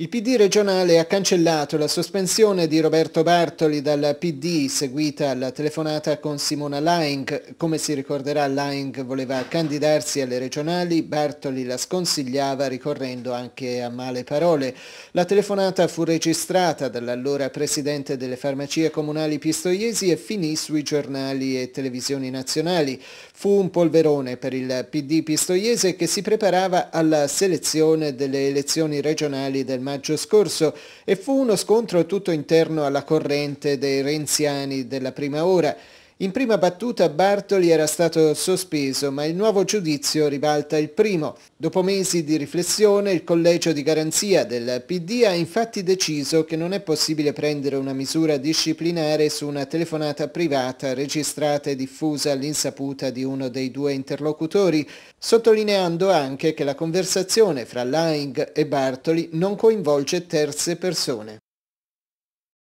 Il PD regionale ha cancellato la sospensione di Roberto Bartoli dal PD seguita alla telefonata con Simona Laing. Come si ricorderà Laing voleva candidarsi alle regionali, Bartoli la sconsigliava ricorrendo anche a male parole. La telefonata fu registrata dall'allora presidente delle farmacie comunali pistoiesi e finì sui giornali e televisioni nazionali. Fu un polverone per il PD pistoiese che si preparava alla selezione delle elezioni regionali del Mar maggio scorso e fu uno scontro tutto interno alla corrente dei renziani della prima ora in prima battuta Bartoli era stato sospeso, ma il nuovo giudizio ribalta il primo. Dopo mesi di riflessione, il collegio di garanzia del PD ha infatti deciso che non è possibile prendere una misura disciplinare su una telefonata privata registrata e diffusa all'insaputa di uno dei due interlocutori, sottolineando anche che la conversazione fra Laing e Bartoli non coinvolge terze persone.